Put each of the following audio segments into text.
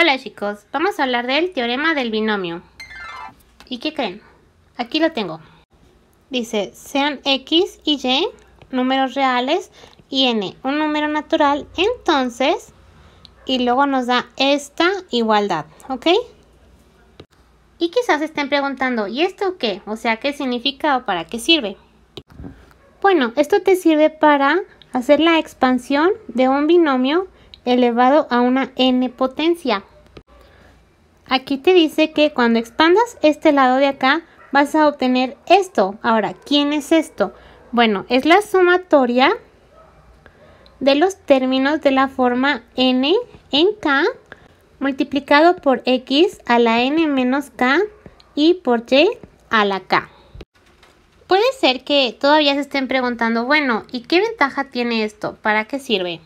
Hola chicos, vamos a hablar del teorema del binomio. ¿Y qué creen? Aquí lo tengo. Dice, sean x y y números reales y n un número natural, entonces, y luego nos da esta igualdad, ¿ok? Y quizás estén preguntando, ¿y esto qué? O sea, ¿qué significa o para qué sirve? Bueno, esto te sirve para hacer la expansión de un binomio elevado a una n potencia. Aquí te dice que cuando expandas este lado de acá vas a obtener esto. Ahora, ¿quién es esto? Bueno, es la sumatoria de los términos de la forma n en k multiplicado por x a la n menos k y por y a la k. Puede ser que todavía se estén preguntando, bueno, ¿y qué ventaja tiene esto? ¿Para qué sirve?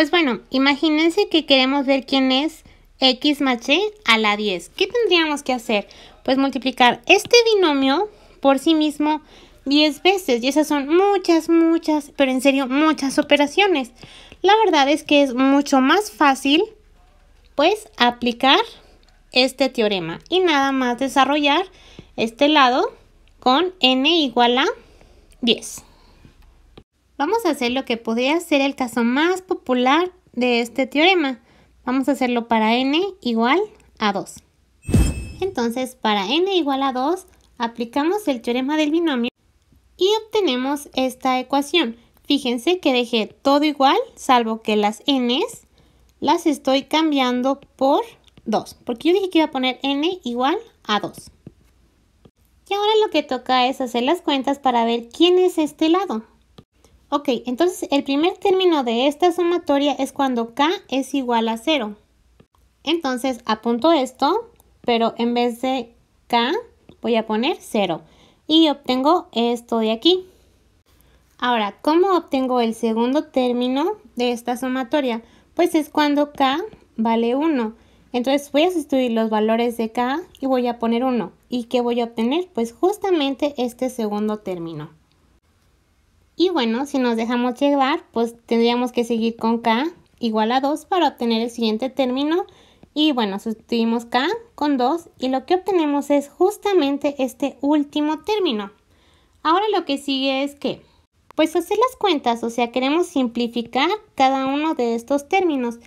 Pues bueno, imagínense que queremos ver quién es x más c a la 10. ¿Qué tendríamos que hacer? Pues multiplicar este binomio por sí mismo 10 veces. Y esas son muchas, muchas, pero en serio, muchas operaciones. La verdad es que es mucho más fácil, pues, aplicar este teorema. Y nada más desarrollar este lado con n igual a 10. Vamos a hacer lo que podría ser el caso más popular de este teorema. Vamos a hacerlo para n igual a 2. Entonces, para n igual a 2, aplicamos el teorema del binomio y obtenemos esta ecuación. Fíjense que dejé todo igual, salvo que las n's las estoy cambiando por 2, porque yo dije que iba a poner n igual a 2. Y ahora lo que toca es hacer las cuentas para ver quién es este lado. Ok, entonces el primer término de esta sumatoria es cuando k es igual a 0. Entonces apunto esto, pero en vez de k voy a poner 0 y obtengo esto de aquí. Ahora, ¿cómo obtengo el segundo término de esta sumatoria? Pues es cuando k vale 1. Entonces voy a sustituir los valores de k y voy a poner 1. ¿Y qué voy a obtener? Pues justamente este segundo término. Y bueno, si nos dejamos llevar, pues tendríamos que seguir con K igual a 2 para obtener el siguiente término. Y bueno, sustituimos K con 2 y lo que obtenemos es justamente este último término. Ahora lo que sigue es que, pues hacer las cuentas, o sea, queremos simplificar cada uno de estos términos.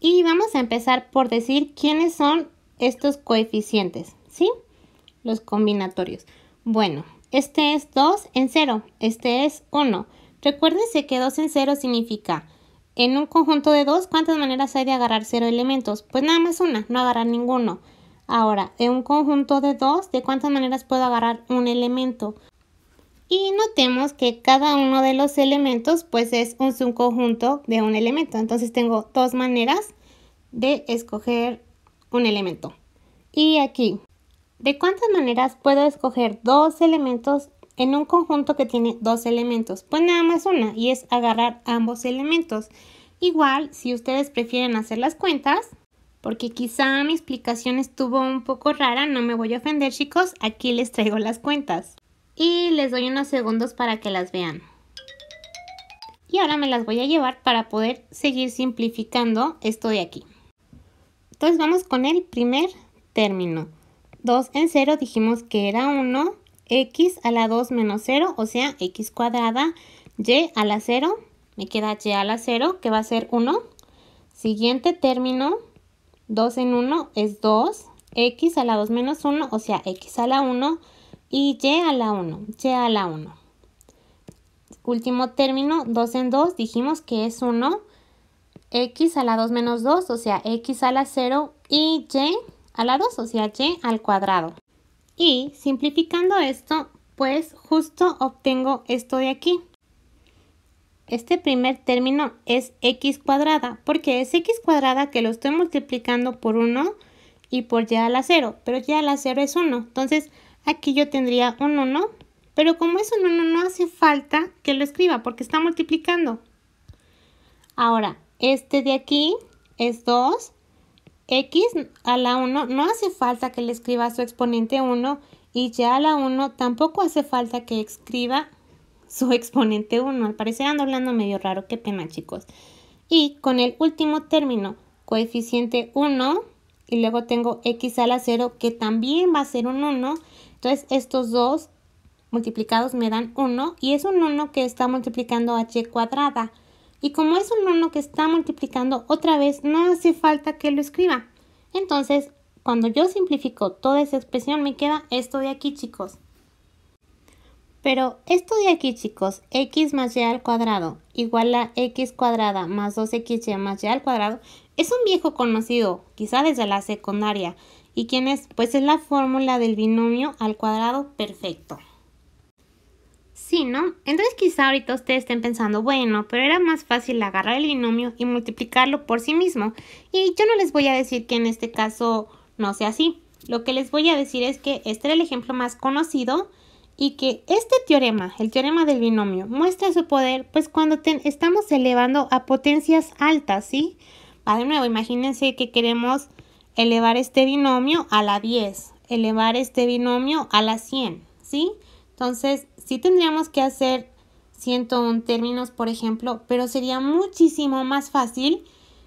Y vamos a empezar por decir quiénes son estos coeficientes, ¿sí? Los combinatorios. Bueno, este es 2 en 0. Este es 1. Recuérdense que 2 en 0 significa en un conjunto de 2, ¿cuántas maneras hay de agarrar 0 elementos? Pues nada más una, no agarrar ninguno. Ahora, en un conjunto de 2, ¿de cuántas maneras puedo agarrar un elemento? Y notemos que cada uno de los elementos pues es un subconjunto de un elemento. Entonces tengo dos maneras de escoger un elemento. Y aquí ¿De cuántas maneras puedo escoger dos elementos en un conjunto que tiene dos elementos? Pues nada más una y es agarrar ambos elementos. Igual, si ustedes prefieren hacer las cuentas, porque quizá mi explicación estuvo un poco rara, no me voy a ofender chicos, aquí les traigo las cuentas. Y les doy unos segundos para que las vean. Y ahora me las voy a llevar para poder seguir simplificando esto de aquí. Entonces vamos con el primer término. 2 en 0 dijimos que era 1, x a la 2 menos 0, o sea, x cuadrada, y a la 0, me queda y a la 0, que va a ser 1. Siguiente término, 2 en 1 es 2, x a la 2 menos 1, o sea, x a la 1, y y a la 1, y a la 1. Último término, 2 en 2, dijimos que es 1, x a la 2 menos 2, o sea, x a la 0, y y a la 2 o sea y al cuadrado. Y simplificando esto, pues justo obtengo esto de aquí. Este primer término es x cuadrada, porque es x cuadrada que lo estoy multiplicando por 1 y por y a la 0, pero y a la 0 es 1, entonces aquí yo tendría un 1, pero como es un 1 no hace falta que lo escriba porque está multiplicando. Ahora, este de aquí es 2 x a la 1 no hace falta que le escriba su exponente 1 y ya a la 1 tampoco hace falta que escriba su exponente 1. Al parecer ando hablando medio raro, qué pena chicos. Y con el último término, coeficiente 1, y luego tengo x a la 0 que también va a ser un 1. Entonces estos dos multiplicados me dan 1 y es un 1 que está multiplicando h cuadrada. Y como es un 1 que está multiplicando otra vez, no hace falta que lo escriba. Entonces, cuando yo simplifico toda esa expresión, me queda esto de aquí, chicos. Pero esto de aquí, chicos, x más y al cuadrado igual a x cuadrada más 2xy más y al cuadrado, es un viejo conocido, quizá desde la secundaria. ¿Y quién es? Pues es la fórmula del binomio al cuadrado perfecto. ¿no? Entonces quizá ahorita ustedes estén pensando, bueno, pero era más fácil agarrar el binomio y multiplicarlo por sí mismo. Y yo no les voy a decir que en este caso no sea así. Lo que les voy a decir es que este era el ejemplo más conocido y que este teorema, el teorema del binomio, muestra su poder pues cuando estamos elevando a potencias altas, ¿sí? Ah, de nuevo, imagínense que queremos elevar este binomio a la 10, elevar este binomio a la 100, ¿sí? Entonces, sí tendríamos que hacer 101 términos, por ejemplo, pero sería muchísimo más fácil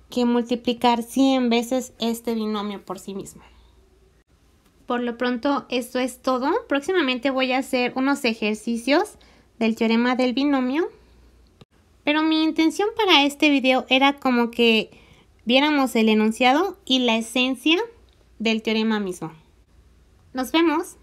que multiplicar 100 veces este binomio por sí mismo. Por lo pronto, esto es todo. Próximamente voy a hacer unos ejercicios del teorema del binomio. Pero mi intención para este video era como que viéramos el enunciado y la esencia del teorema mismo. ¡Nos vemos!